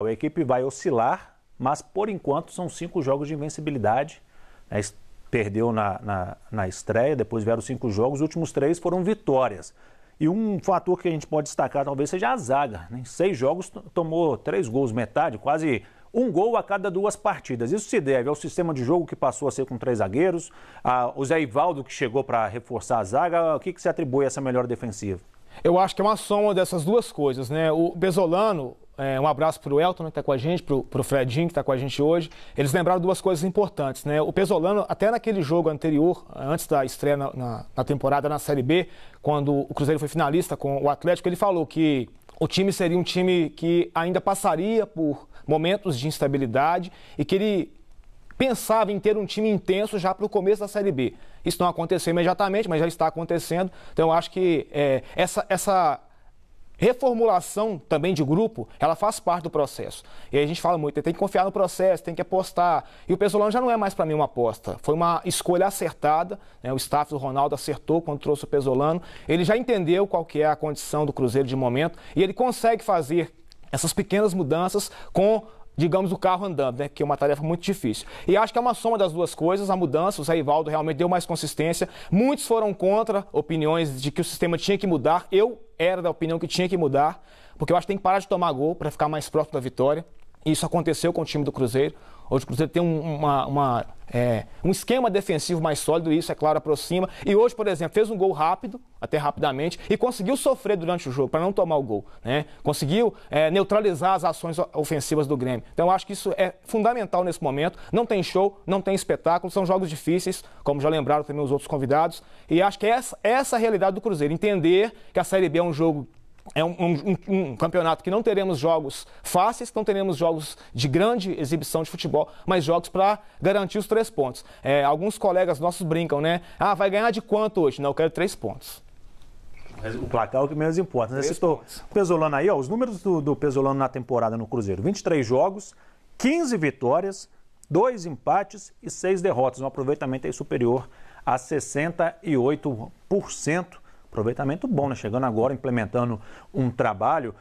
A equipe vai oscilar, mas por enquanto são cinco jogos de invencibilidade. Né? Perdeu na, na, na, estreia, depois vieram cinco jogos, os últimos três foram vitórias. E um fator que a gente pode destacar talvez seja a zaga. Né? Em seis jogos tomou três gols, metade, quase um gol a cada duas partidas. Isso se deve ao sistema de jogo que passou a ser com três zagueiros, ao Zé Ivaldo que chegou para reforçar a zaga. O que, que se atribui a essa melhor defensiva? Eu acho que é uma soma dessas duas coisas, né? O Bezolano é, um abraço para o Elton, né, que está com a gente, para o Fredinho, que está com a gente hoje. Eles lembraram duas coisas importantes. Né? O Pesolano, até naquele jogo anterior, antes da estreia na, na, na temporada na Série B, quando o Cruzeiro foi finalista com o Atlético, ele falou que o time seria um time que ainda passaria por momentos de instabilidade e que ele pensava em ter um time intenso já para o começo da Série B. Isso não aconteceu imediatamente, mas já está acontecendo. Então, eu acho que é, essa, essa Reformulação também de grupo, ela faz parte do processo. E a gente fala muito, tem que confiar no processo, tem que apostar. E o Pesolano já não é mais para mim uma aposta. Foi uma escolha acertada, né? o staff do Ronaldo acertou quando trouxe o Pesolano. Ele já entendeu qual que é a condição do Cruzeiro de momento e ele consegue fazer essas pequenas mudanças com digamos, o carro andando, né? Que é uma tarefa muito difícil. E acho que é uma soma das duas coisas, a mudança, o Zé Ivaldo realmente deu mais consistência. Muitos foram contra opiniões de que o sistema tinha que mudar. Eu era da opinião que tinha que mudar, porque eu acho que tem que parar de tomar gol para ficar mais próximo da vitória. Isso aconteceu com o time do Cruzeiro. Hoje o Cruzeiro tem um, uma, uma, é, um esquema defensivo mais sólido, e isso, é claro, aproxima. E hoje, por exemplo, fez um gol rápido, até rapidamente, e conseguiu sofrer durante o jogo, para não tomar o gol. Né? Conseguiu é, neutralizar as ações ofensivas do Grêmio. Então, eu acho que isso é fundamental nesse momento. Não tem show, não tem espetáculo, são jogos difíceis, como já lembraram também os outros convidados. E acho que é essa, essa a realidade do Cruzeiro, entender que a Série B é um jogo é um, um, um, campeonato que não teremos jogos fáceis, não teremos jogos de grande exibição de futebol, mas jogos para garantir os três pontos. É, alguns colegas nossos brincam, né? Ah, vai ganhar de quanto hoje? Não, eu quero três pontos. o placar é o que menos importa. Né? Citou o Pesolano aí, ó, os números do, do Pesolano na temporada no Cruzeiro: 23 jogos, 15 vitórias, dois empates e seis derrotas. Um aproveitamento aí superior a 68%. Aproveitamento bom, né? Chegando agora, implementando um trabalho